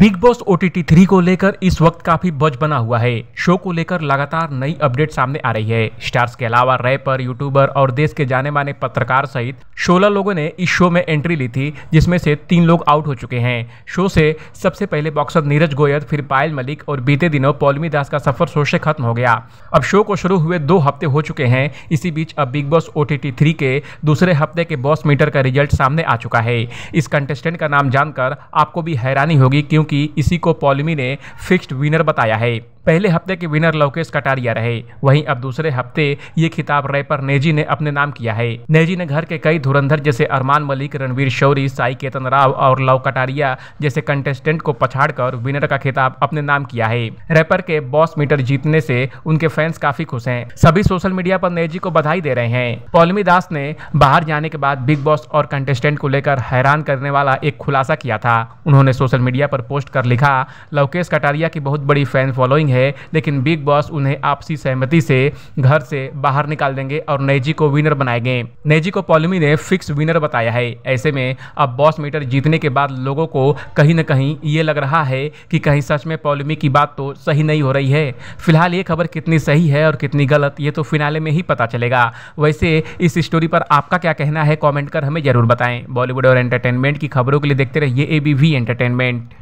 big Boss O T T three को लेकर इस वक्त काफी बज बना हुआ है शो को लेकर लगातार नई अपडेट सामने आ रही है स्टार्स के अलावा रैपर यूट्यूबर और देश के जाने माने पत्रकार सहित 16 लोगों ने इस शो में एंट्री ली थी जिसमें से तीन लोग आउट हो चुके हैं शो से सबसे पहले बॉक्सर नीरज गोयल फिर पायल मलिक और बीते दिनों पौलमी दास का सफर शो से खत्म हो गया अब शो को शुरू हुए दो हफ्ते हो चुके हैं इसी बीच अब Bigg Boss O T T three के दूसरे हफ्ते के बॉस मीटर का रिजल्ट सामने आ चुका है इस कंटेस्टेंट का नाम जानकर आपको भी हैरानी होगी क्यों क्योंकि इसी को पॉलिमी ने फिक्स्ड विनर बताया है पहले हफ्ते के विनर लोकेश कटारिया रहे वहीं अब दूसरे हफ्ते ये खिताब रैपर नेजी ने अपने नाम किया है नेजी ने घर के कई धुरंधर जैसे अरमान मलिक रणवीर शौरी साई केतन राव और लव कटारिया जैसे कंटेस्टेंट को पछाड़कर विनर का खिताब अपने नाम किया है रैपर के बॉस मीटर जीतने से उनके फैंस काफी खुश हैं सभी सोशल मीडिया पर नेजी को बधाई दे रहे हैं पौलमी दास ने बाहर जाने के बाद बिग बॉस और कंटेस्टेंट को लेकर हैरान करने वाला एक खुलासा किया था उन्होंने सोशल मीडिया पर पोस्ट कर लिखा लवकेश कटारिया की बहुत बड़ी फैन फॉलोइंग है लेकिन बिग बॉस उन्हें आपसी सहमति से घर से बाहर निकाल देंगे और नेजी को विनर बनाएंगे नेजी को पॉलमी ने फिक्स विनर बताया है ऐसे में अब बॉस मीटर जीतने के बाद लोगों को कहीं ना कहीं ये लग रहा है कि कहीं सच में पॉलमी की बात तो सही नहीं हो रही है फिलहाल ये खबर कितनी सही है और कितनी गलत ये तो फिनाले में ही पता चलेगा वैसे इस स्टोरी पर आपका क्या कहना है कॉमेंट कर हमें ज़रूर बताएं बॉलीवुड और एंटरटेनमेंट की खबरों के लिए देखते रहिए ए बी वी एंटरटेनमेंट